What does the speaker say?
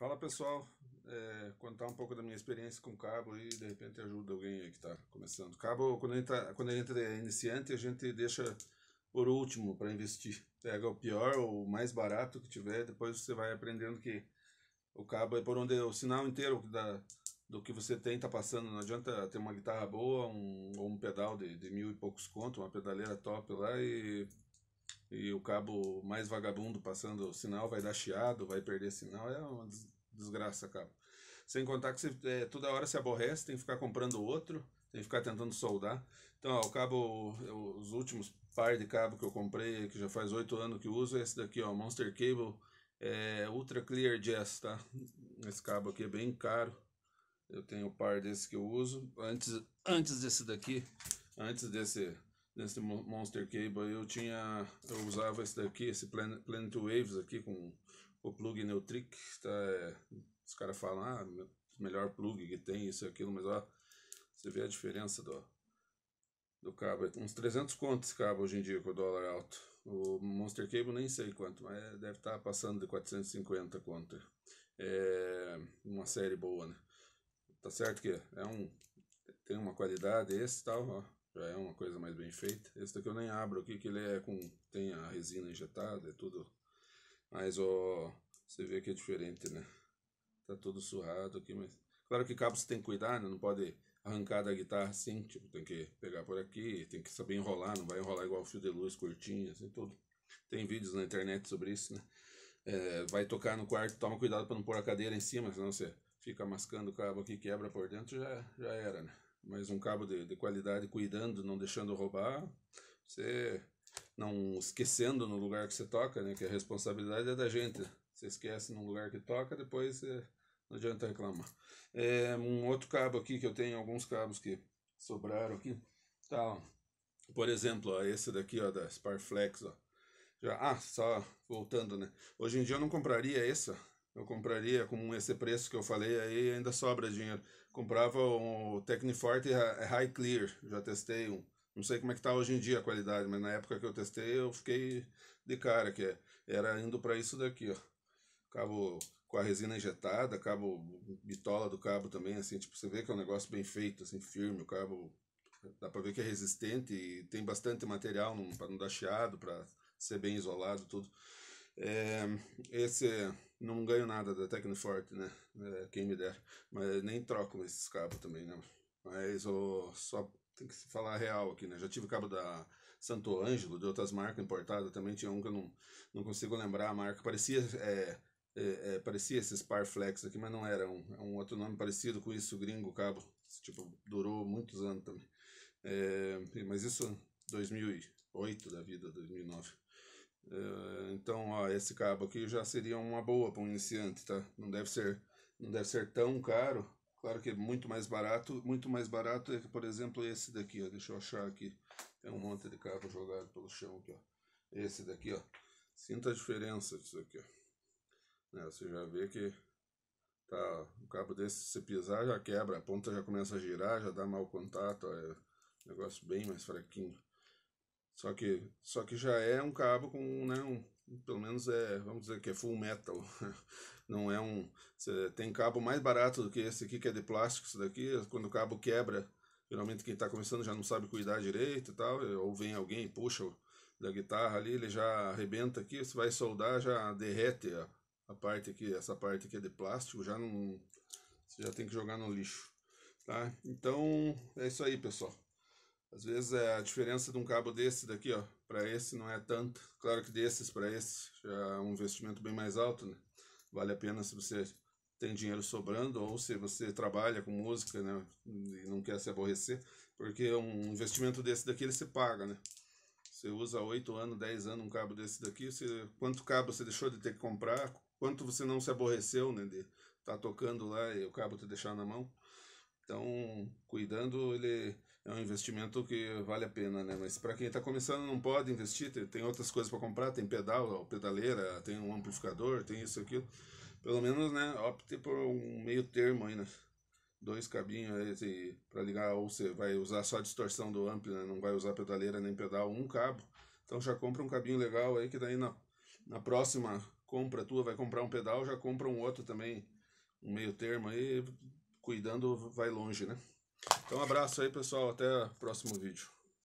Fala pessoal, é, contar um pouco da minha experiência com cabo e de repente ajuda alguém aí que está começando. Cabo, quando entra, tá, quando entra é iniciante, a gente deixa por último para investir. Pega o pior ou o mais barato que tiver, depois você vai aprendendo que o cabo é por onde o sinal inteiro da, do que você tem está passando. Não adianta ter uma guitarra boa um, ou um pedal de, de mil e poucos contos uma pedaleira top lá e e o cabo mais vagabundo passando o sinal vai dar chiado, vai perder sinal, é uma desgraça, cabo. Sem contar que você, é, toda hora se aborrece, tem que ficar comprando outro, tem que ficar tentando soldar. Então, ó, o cabo, os últimos par de cabo que eu comprei, que já faz oito anos que uso, é esse daqui, ó, Monster Cable é, Ultra Clear Jazz, tá? Esse cabo aqui é bem caro. Eu tenho o par desse que eu uso. Antes, antes desse daqui, antes desse desse Monster Cable. Eu tinha, eu usava esse daqui, esse Planet, Planet Waves aqui com o plug Neutric. Tá, é, os caras falam, ah, melhor plug que tem, isso e aquilo, mas ó, você vê a diferença do, do cabo. É uns 300 contos esse cabo hoje em dia com o dólar alto. O Monster Cable nem sei quanto, mas deve estar tá passando de 450 contos É uma série boa, né? Tá certo que é um tem uma qualidade esse tal, ó já é uma coisa mais bem feita. Esse daqui eu nem abro aqui, que ele é com. tem a resina injetada, é tudo. Mas ó, você vê que é diferente, né? Tá tudo surrado aqui, mas. Claro que cabo você tem que cuidar, né? Não pode arrancar da guitarra assim, tipo, tem que pegar por aqui, tem que saber enrolar, não vai enrolar igual fio de luz curtinho, assim, tudo. Tem vídeos na internet sobre isso, né? É, vai tocar no quarto, toma cuidado para não pôr a cadeira em cima, senão você fica mascando o cabo aqui, quebra por dentro, já, já era, né? mas um cabo de, de qualidade cuidando, não deixando roubar, você não esquecendo no lugar que você toca, né? Que a responsabilidade é da gente. Você esquece no lugar que toca, depois você não adianta reclamar. É, um outro cabo aqui que eu tenho, alguns cabos que sobraram aqui. Tá, ó. Por exemplo, ó, esse daqui, ó, da Sparflex, ó. Já, ah, só voltando, né? Hoje em dia eu não compraria esse, ó. Eu compraria com esse preço que eu falei aí, ainda sobra dinheiro. Comprava o Tecniforte High Clear, já testei um. Não sei como é que tá hoje em dia a qualidade, mas na época que eu testei eu fiquei de cara, que era indo para isso daqui, ó. Cabo com a resina injetada, cabo bitola do cabo também, assim, tipo, você vê que é um negócio bem feito, assim, firme, o cabo dá para ver que é resistente e tem bastante material para não dar chiado, para ser bem isolado, tudo. É, esse não ganho nada da Tecnofort, né? É, quem me der, Mas nem troco esses cabos também, né? Mas oh, só tem que falar real aqui, né? Já tive cabo da Santo Ângelo, de outras marcas importadas também. Tinha um que eu não, não consigo lembrar a marca. Parecia. É, é, é, parecia esses Parflex aqui, mas não era. Um, é um outro nome parecido com isso, gringo, cabo. Tipo, durou muitos anos também. É, mas isso 2008 da vida, 2009. Eh, então, ó, esse cabo aqui já seria uma boa para um iniciante, tá? Não deve ser, não deve ser tão caro. Claro que é muito mais barato, muito mais barato é que, por exemplo, esse daqui, ó. Deixa eu achar aqui. Tem um monte de cabo jogado pelo chão aqui, ó. Esse daqui, ó. Sinta a diferença disso aqui, ó. É, você já vê que tá, o cabo desse, se pisar, já quebra. A ponta já começa a girar, já dá mau contato, ó. É um negócio bem mais fraquinho. Só que, só que já é um cabo com, né, um, pelo menos é, vamos dizer que é full metal. Não é um, tem cabo mais barato do que esse aqui que é de plástico, isso daqui, quando o cabo quebra, geralmente quem está começando já não sabe cuidar direito e tal, eh, ou vem alguém e puxa da guitarra ali, ele já arrebenta aqui, você vai soldar, já derrete a, a parte aqui, essa parte aqui é de plástico, já não, você já tem que jogar no lixo, tá? Então, é isso aí, pessoal. Às vezes é, a diferença de um cabo desse daqui, ó, para esse não é tanto. Claro que desses para esse já é um investimento bem mais alto, né? Vale a pena se você tem dinheiro sobrando ou se você trabalha com música, né, e não quer se aborrecer, porque um investimento desse daqui ele se paga, né? Você usa 8 anos, 10 anos um cabo desse daqui, você, quanto cabo você deixou de ter que comprar, quanto você não se aborreceu, né, de tá tocando lá e o cabo te deixar na mão. Então, cuidando, ele é um investimento que vale a pena, né? Mas para quem está começando não pode investir, tem outras coisas para comprar, tem pedal, pedaleira, tem um amplificador, tem isso aquilo. Pelo menos, né, opte por um meio termo aí, né? Dois cabinhos aí assim, para ligar, ou você vai usar só a distorção do ampli, né? não vai usar pedaleira nem pedal, um cabo. Então já compra um cabinho legal aí que daí na, na próxima compra tua vai comprar um pedal, já compra um outro também, um meio termo aí, cuidando vai longe, né? Então, um abraço aí, pessoal. Até o próximo vídeo.